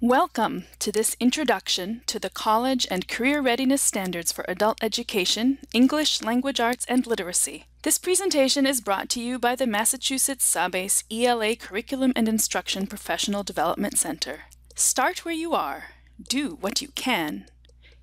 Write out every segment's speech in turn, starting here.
Welcome to this introduction to the College and Career Readiness Standards for Adult Education, English, Language Arts, and Literacy. This presentation is brought to you by the Massachusetts Sabes ELA Curriculum and Instruction Professional Development Center. Start where you are, do what you can,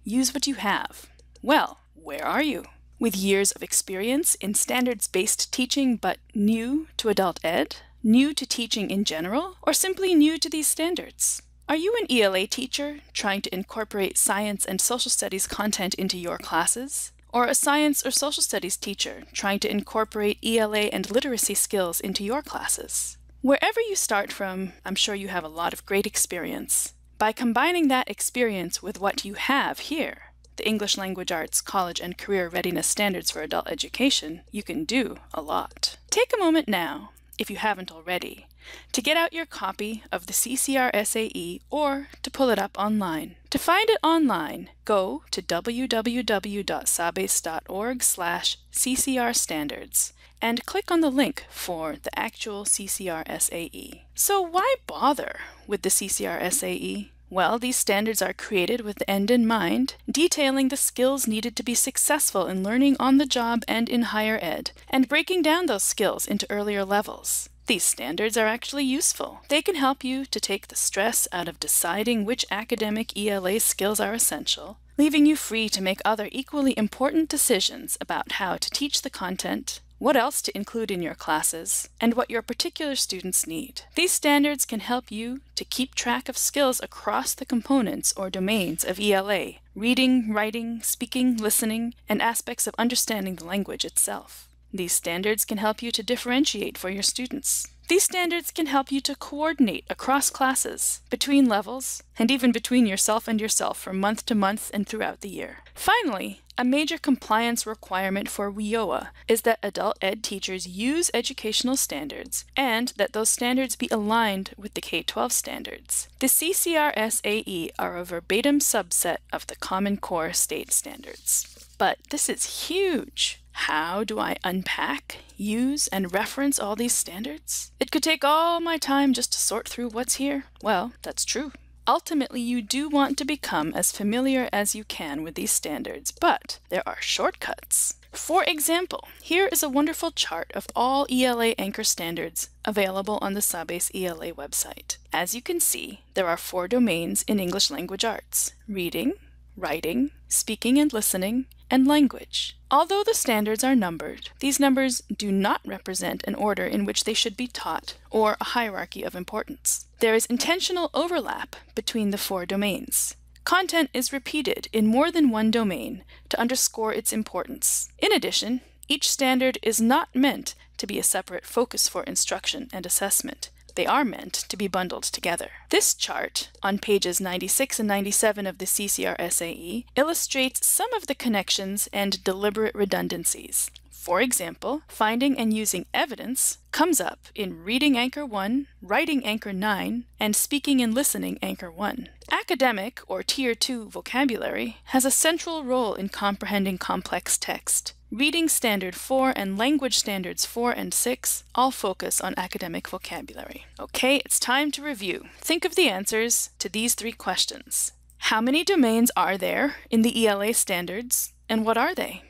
use what you have. Well, where are you? With years of experience in standards-based teaching but new to adult ed, new to teaching in general, or simply new to these standards? Are you an ELA teacher trying to incorporate science and social studies content into your classes? Or a science or social studies teacher trying to incorporate ELA and literacy skills into your classes? Wherever you start from, I'm sure you have a lot of great experience. By combining that experience with what you have here, the English Language Arts College and Career Readiness Standards for Adult Education, you can do a lot. Take a moment now, if you haven't already, to get out your copy of the CCR SAE or to pull it up online. To find it online, go to www.sabes.org slash CCR standards and click on the link for the actual CCR SAE. So why bother with the CCR SAE? Well, these standards are created with the end in mind, detailing the skills needed to be successful in learning on the job and in higher ed, and breaking down those skills into earlier levels. These standards are actually useful. They can help you to take the stress out of deciding which academic ELA skills are essential, leaving you free to make other equally important decisions about how to teach the content, what else to include in your classes, and what your particular students need. These standards can help you to keep track of skills across the components or domains of ELA reading, writing, speaking, listening, and aspects of understanding the language itself. These standards can help you to differentiate for your students. These standards can help you to coordinate across classes, between levels, and even between yourself and yourself from month to month and throughout the year. Finally, a major compliance requirement for WIOA is that adult ed teachers use educational standards and that those standards be aligned with the K-12 standards. The CCRSAE are a verbatim subset of the Common Core state standards but this is huge. How do I unpack, use, and reference all these standards? It could take all my time just to sort through what's here. Well, that's true. Ultimately, you do want to become as familiar as you can with these standards, but there are shortcuts. For example, here is a wonderful chart of all ELA anchor standards available on the Sabes ELA website. As you can see, there are four domains in English language arts, reading, writing, speaking and listening, and language. Although the standards are numbered, these numbers do not represent an order in which they should be taught or a hierarchy of importance. There is intentional overlap between the four domains. Content is repeated in more than one domain to underscore its importance. In addition, each standard is not meant to be a separate focus for instruction and assessment. They are meant to be bundled together. This chart, on pages 96 and 97 of the CCR SAE, illustrates some of the connections and deliberate redundancies. For example, finding and using evidence comes up in Reading Anchor 1, Writing Anchor 9, and Speaking and Listening Anchor 1. Academic or Tier 2 vocabulary has a central role in comprehending complex text. Reading Standard 4 and Language Standards 4 and 6 all focus on academic vocabulary. Okay, it's time to review. Think of the answers to these three questions. How many domains are there in the ELA standards, and what are they?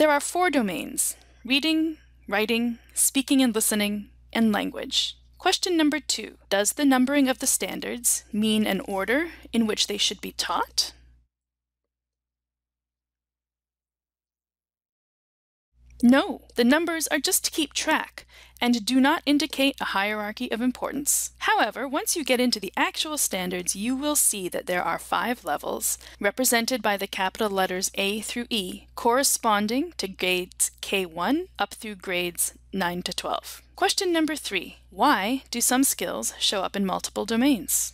There are four domains, reading, writing, speaking and listening, and language. Question number two, does the numbering of the standards mean an order in which they should be taught? No, the numbers are just to keep track and do not indicate a hierarchy of importance. However, once you get into the actual standards, you will see that there are five levels, represented by the capital letters A through E, corresponding to grades K1 up through grades 9 to 12. Question number three, why do some skills show up in multiple domains?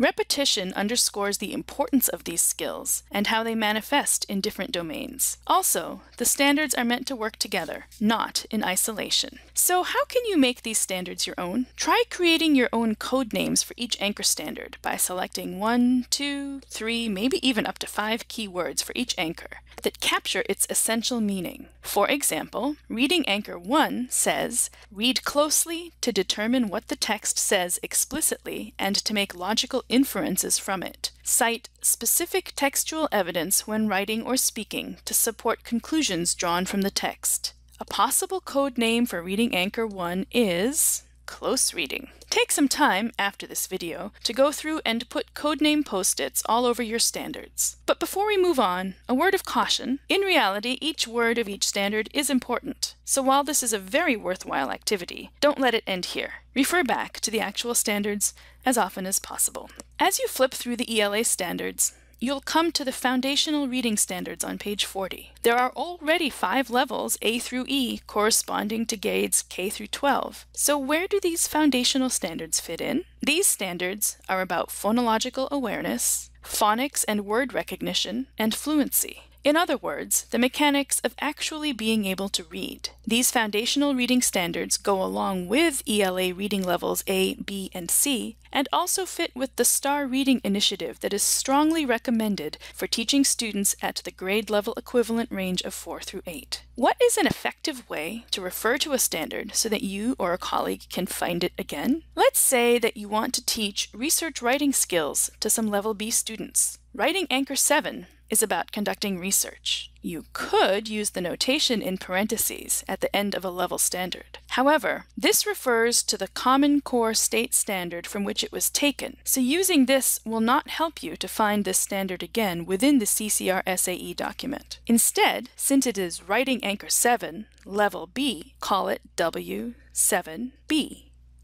Repetition underscores the importance of these skills and how they manifest in different domains. Also, the standards are meant to work together, not in isolation. So how can you make these standards your own? Try creating your own code names for each anchor standard by selecting one, two, three, maybe even up to five keywords for each anchor that capture its essential meaning. For example, reading anchor 1 says, read closely to determine what the text says explicitly and to make logical inferences from it. Cite specific textual evidence when writing or speaking to support conclusions drawn from the text. A possible code name for reading Anchor 1 is close reading. Take some time after this video to go through and put codename post-its all over your standards. But before we move on, a word of caution. In reality, each word of each standard is important. So while this is a very worthwhile activity, don't let it end here. Refer back to the actual standards as often as possible. As you flip through the ELA standards, you'll come to the foundational reading standards on page 40. There are already five levels, A through E, corresponding to grades K through 12. So where do these foundational standards fit in? These standards are about phonological awareness, phonics and word recognition, and fluency. In other words, the mechanics of actually being able to read. These foundational reading standards go along with ELA reading levels A, B, and C, and also fit with the STAR reading initiative that is strongly recommended for teaching students at the grade level equivalent range of 4 through 8. What is an effective way to refer to a standard so that you or a colleague can find it again? Let's say that you want to teach research writing skills to some Level B students. Writing Anchor 7 is about conducting research. You could use the notation in parentheses at the end of a level standard. However, this refers to the Common Core State Standard from which it was taken, so using this will not help you to find this standard again within the CCR SAE document. Instead, since it is writing anchor 7, level B, call it W7B.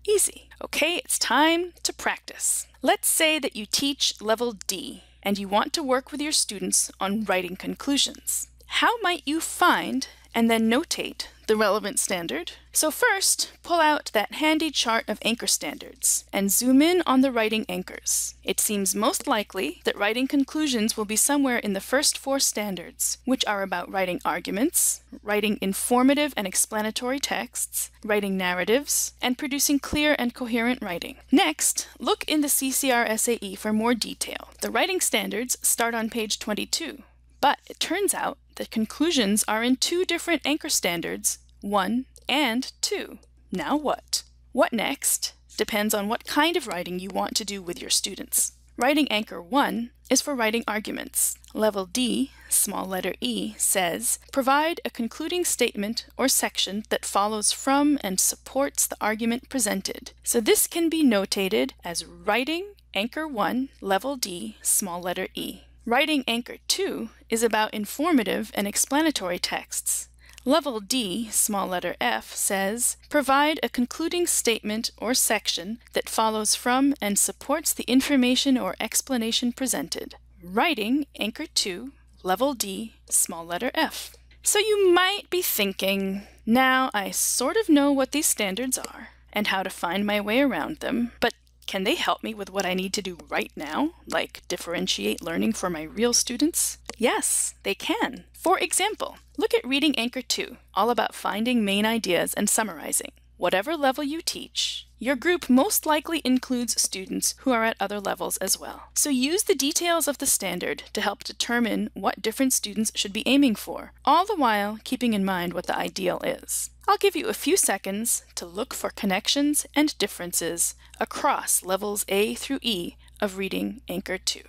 Easy. Okay, it's time to practice. Let's say that you teach level D and you want to work with your students on writing conclusions. How might you find and then notate the relevant standard. So first, pull out that handy chart of anchor standards and zoom in on the writing anchors. It seems most likely that writing conclusions will be somewhere in the first four standards, which are about writing arguments, writing informative and explanatory texts, writing narratives, and producing clear and coherent writing. Next, look in the CCR SAE for more detail. The writing standards start on page 22. But it turns out the conclusions are in two different anchor standards, 1 and 2. Now what? What next depends on what kind of writing you want to do with your students. Writing Anchor 1 is for writing arguments. Level D, small letter e, says provide a concluding statement or section that follows from and supports the argument presented. So this can be notated as writing Anchor 1, level D, small letter e. Writing Anchor 2 is about informative and explanatory texts. Level D, small letter f, says provide a concluding statement or section that follows from and supports the information or explanation presented. Writing Anchor 2, level D, small letter f. So you might be thinking, now I sort of know what these standards are and how to find my way around them, but can they help me with what I need to do right now, like differentiate learning for my real students? Yes, they can. For example, look at Reading Anchor 2, all about finding main ideas and summarizing. Whatever level you teach, your group most likely includes students who are at other levels as well. So use the details of the standard to help determine what different students should be aiming for, all the while keeping in mind what the ideal is. I'll give you a few seconds to look for connections and differences across levels A through E of Reading Anchor 2.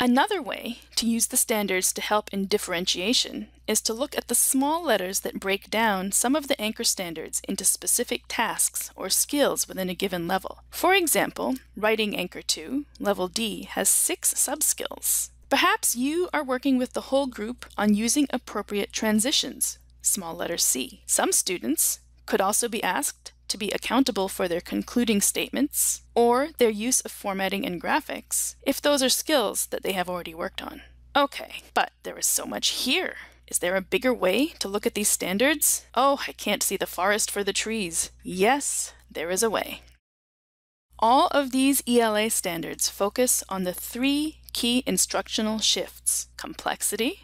Another way to use the standards to help in differentiation is to look at the small letters that break down some of the anchor standards into specific tasks or skills within a given level. For example, Writing Anchor 2, Level D, has six subskills. Perhaps you are working with the whole group on using appropriate transitions, small letter c. Some students could also be asked to be accountable for their concluding statements or their use of formatting and graphics if those are skills that they have already worked on. Okay, but there is so much here. Is there a bigger way to look at these standards? Oh, I can't see the forest for the trees. Yes, there is a way. All of these ELA standards focus on the three key instructional shifts, complexity,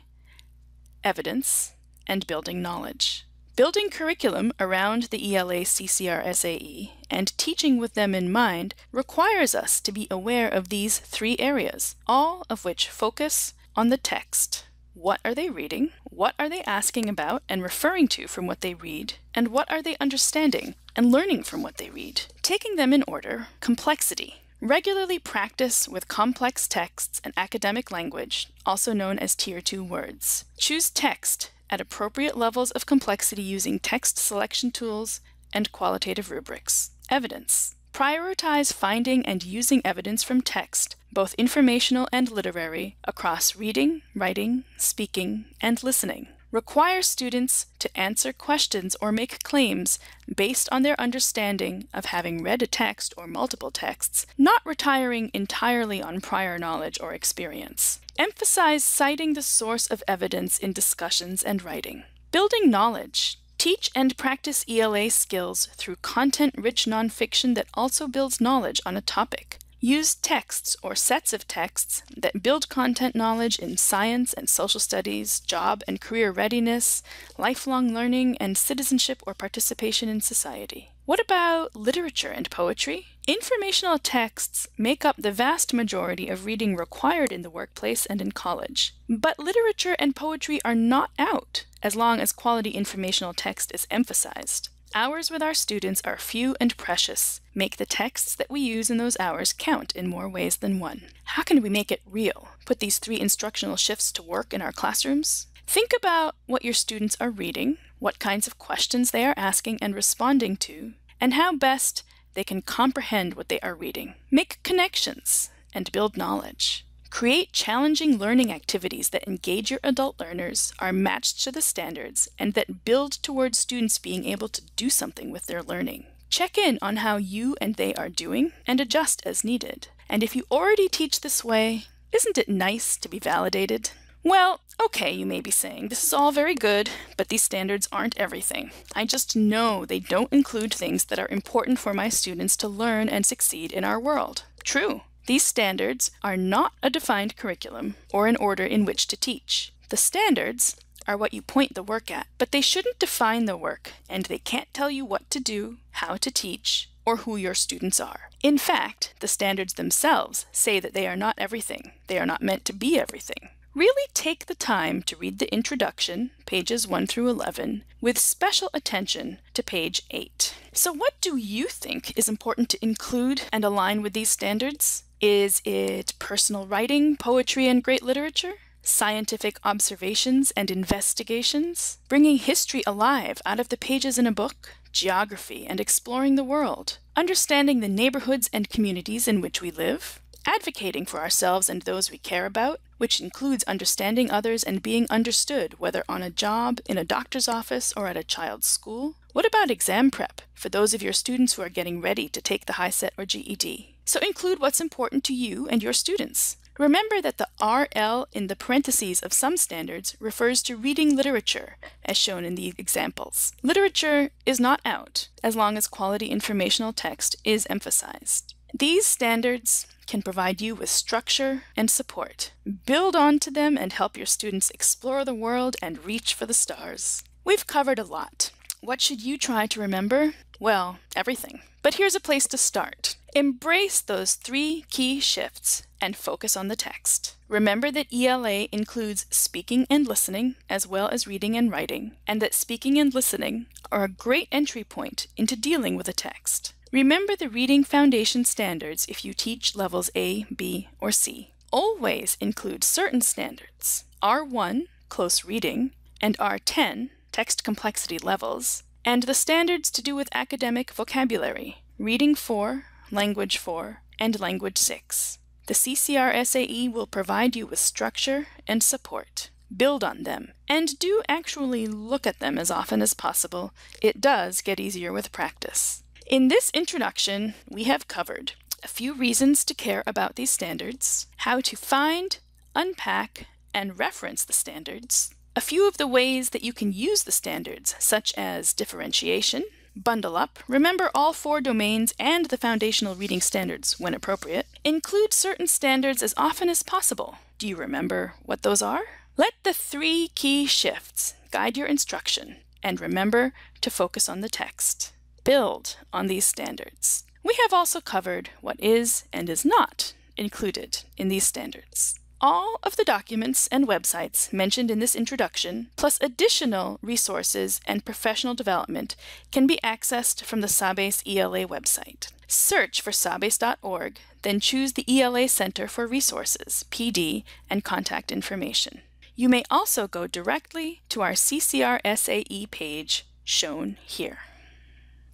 evidence, and building knowledge. Building curriculum around the ELA CCR SAE and teaching with them in mind requires us to be aware of these three areas, all of which focus on the text. What are they reading? What are they asking about and referring to from what they read? And what are they understanding and learning from what they read? Taking them in order, complexity. Regularly practice with complex texts and academic language, also known as Tier 2 words. Choose text at appropriate levels of complexity using text selection tools and qualitative rubrics. Evidence. Prioritize finding and using evidence from text, both informational and literary, across reading, writing, speaking, and listening require students to answer questions or make claims based on their understanding of having read a text or multiple texts, not retiring entirely on prior knowledge or experience. Emphasize citing the source of evidence in discussions and writing. Building knowledge Teach and practice ELA skills through content rich nonfiction that also builds knowledge on a topic. Use texts or sets of texts that build content knowledge in science and social studies, job and career readiness, lifelong learning, and citizenship or participation in society. What about literature and poetry? Informational texts make up the vast majority of reading required in the workplace and in college. But literature and poetry are not out as long as quality informational text is emphasized hours with our students are few and precious. Make the texts that we use in those hours count in more ways than one. How can we make it real? Put these three instructional shifts to work in our classrooms? Think about what your students are reading, what kinds of questions they are asking and responding to, and how best they can comprehend what they are reading. Make connections and build knowledge. Create challenging learning activities that engage your adult learners, are matched to the standards, and that build towards students being able to do something with their learning. Check in on how you and they are doing and adjust as needed. And if you already teach this way, isn't it nice to be validated? Well, okay, you may be saying, this is all very good, but these standards aren't everything. I just know they don't include things that are important for my students to learn and succeed in our world. True, these standards are not a defined curriculum or an order in which to teach. The standards are what you point the work at, but they shouldn't define the work, and they can't tell you what to do, how to teach, or who your students are. In fact, the standards themselves say that they are not everything. They are not meant to be everything. Really take the time to read the introduction, pages 1 through 11, with special attention to page 8. So, what do you think is important to include and align with these standards? Is it personal writing, poetry, and great literature? Scientific observations and investigations? Bringing history alive out of the pages in a book? Geography and exploring the world? Understanding the neighborhoods and communities in which we live? Advocating for ourselves and those we care about, which includes understanding others and being understood, whether on a job, in a doctor's office, or at a child's school? What about exam prep for those of your students who are getting ready to take the HiSET or GED? So include what's important to you and your students. Remember that the RL in the parentheses of some standards refers to reading literature, as shown in the examples. Literature is not out, as long as quality informational text is emphasized. These standards can provide you with structure and support. Build onto them and help your students explore the world and reach for the stars. We've covered a lot. What should you try to remember? Well, everything. But here's a place to start. Embrace those three key shifts and focus on the text. Remember that ELA includes speaking and listening, as well as reading and writing, and that speaking and listening are a great entry point into dealing with a text. Remember the reading foundation standards if you teach levels A, B, or C. Always include certain standards R1, close reading, and R10, text complexity levels, and the standards to do with academic vocabulary, reading 4, Language 4, and Language 6. The CCR SAE will provide you with structure and support. Build on them, and do actually look at them as often as possible. It does get easier with practice. In this introduction, we have covered a few reasons to care about these standards, how to find, unpack, and reference the standards, a few of the ways that you can use the standards, such as differentiation, bundle up, remember all four domains and the foundational reading standards when appropriate, include certain standards as often as possible. Do you remember what those are? Let the three key shifts guide your instruction, and remember to focus on the text. Build on these standards. We have also covered what is and is not included in these standards all of the documents and websites mentioned in this introduction, plus additional resources and professional development, can be accessed from the Sabes ELA website. Search for sabes.org, then choose the ELA Center for Resources, PD, and contact information. You may also go directly to our CCRSAE page shown here.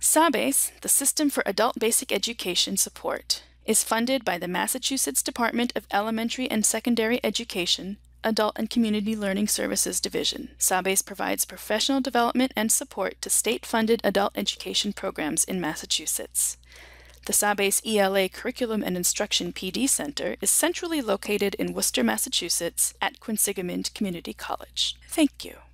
SABES, the System for Adult Basic Education Support, is funded by the Massachusetts Department of Elementary and Secondary Education, Adult and Community Learning Services Division. SABES provides professional development and support to state funded adult education programs in Massachusetts. The SABES ELA Curriculum and Instruction PD Center is centrally located in Worcester, Massachusetts at Quinsigamond Community College. Thank you.